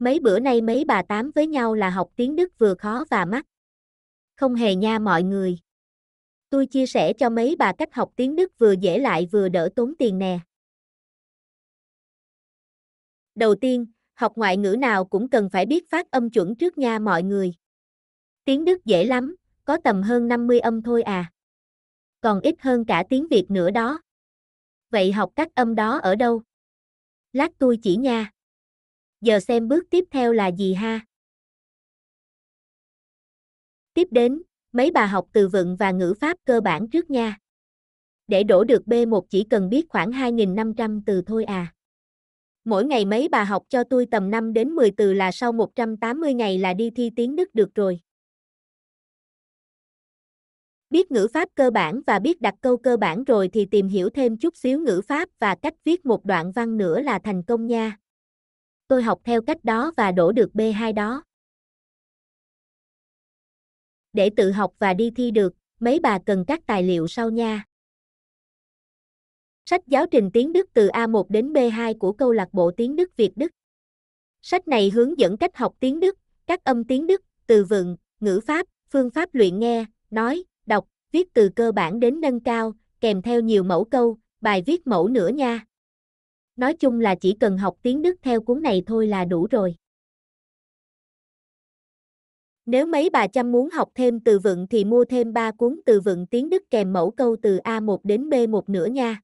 mấy bữa nay mấy bà tám với nhau là học tiếng Đức vừa khó và mắc. Không hề nha mọi người. Tôi chia sẻ cho mấy bà cách học tiếng Đức vừa dễ lại vừa đỡ tốn tiền nè. Đầu tiên, học ngoại ngữ nào cũng cần phải biết phát âm chuẩn trước nha mọi người. Tiếng Đức dễ lắm, có tầm hơn 50 âm thôi à. Còn ít hơn cả tiếng Việt nữa đó. Vậy học các âm đó ở đâu? Lát tôi chỉ nha giờ xem bước tiếp theo là gì ha. Tiếp đến, mấy bà học từ vựng và ngữ pháp cơ bản trước nha. Để đổ được B1 chỉ cần biết khoảng 2.500 từ thôi à. Mỗi ngày mấy bà học cho tôi tầm 5 đến 10 từ là sau 180 ngày là đi thi tiếng Đức được rồi. Biết ngữ pháp cơ bản và biết đặt câu cơ bản rồi thì tìm hiểu thêm chút xíu ngữ pháp và cách viết một đoạn văn nữa là thành công nha tôi học theo cách đó và đổ được B2 đó. Để tự học và đi thi được, mấy bà cần các tài liệu sau nha. Sách giáo trình tiếng Đức từ A1 đến B2 của câu lạc bộ tiếng Đức Việt Đức. Sách này hướng dẫn cách học tiếng Đức, các âm tiếng Đức, từ vựng, ngữ pháp, phương pháp luyện nghe, nói, đọc, viết từ cơ bản đến nâng cao, kèm theo nhiều mẫu câu, bài viết mẫu nữa nha nói chung là chỉ cần học tiếng Đức theo cuốn này thôi là đủ rồi. Nếu mấy bà chăm muốn học thêm từ vựng thì mua thêm 3 cuốn từ vựng tiếng Đức kèm mẫu câu từ A1 đến B1 nữa nha.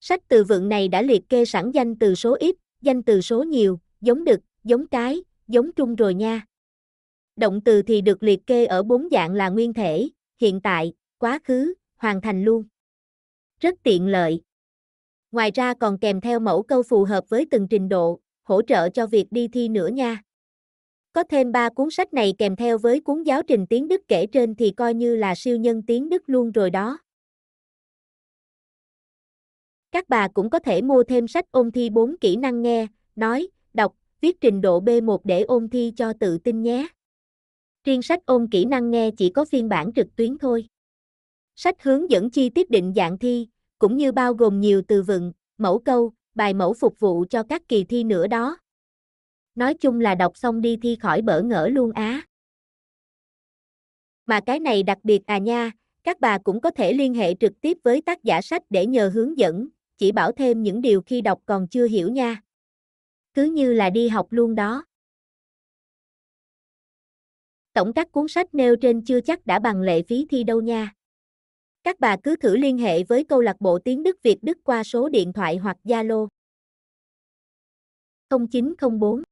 Sách từ vựng này đã liệt kê sẵn danh từ số ít, danh từ số nhiều, giống đực, giống cái, giống trung rồi nha. Động từ thì được liệt kê ở bốn dạng là nguyên thể, hiện tại, quá khứ, hoàn thành luôn. Rất tiện lợi. Ngoài ra còn kèm theo mẫu câu phù hợp với từng trình độ, hỗ trợ cho việc đi thi nữa nha. Có thêm 3 cuốn sách này kèm theo với cuốn giáo trình tiếng Đức kể trên thì coi như là siêu nhân tiếng Đức luôn rồi đó. Các bà cũng có thể mua thêm sách ôn thi 4 kỹ năng nghe, nói, đọc, viết trình độ B1 để ôn thi cho tự tin nhé. Riêng sách ôn kỹ năng nghe chỉ có phiên bản trực tuyến thôi. Sách hướng dẫn chi tiết định dạng thi, cũng như bao gồm nhiều từ vựng, mẫu câu, bài mẫu phục vụ cho các kỳ thi nữa đó. Nói chung là đọc xong đi thi khỏi bỡ ngỡ luôn á. Mà cái này đặc biệt à nha, các bà cũng có thể liên hệ trực tiếp với tác giả sách để nhờ hướng dẫn, chỉ bảo thêm những điều khi đọc còn chưa hiểu nha. Cứ như là đi học luôn đó. Tổng các cuốn sách nêu trên chưa chắc đã bằng lệ phí thi đâu nha. Các bà cứ thử liên hệ với câu lạc bộ tiếng Đức Việt Đức qua số điện thoại hoặc Zalo 0904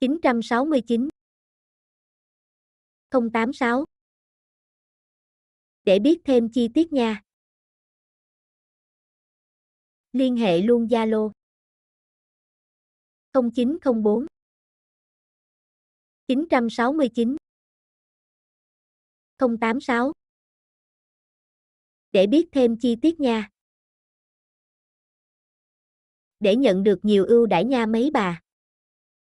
969 086 để biết thêm chi tiết nha. Liên hệ luôn Zalo 0904 969 086 để biết thêm chi tiết nha. Để nhận được nhiều ưu đãi nha mấy bà.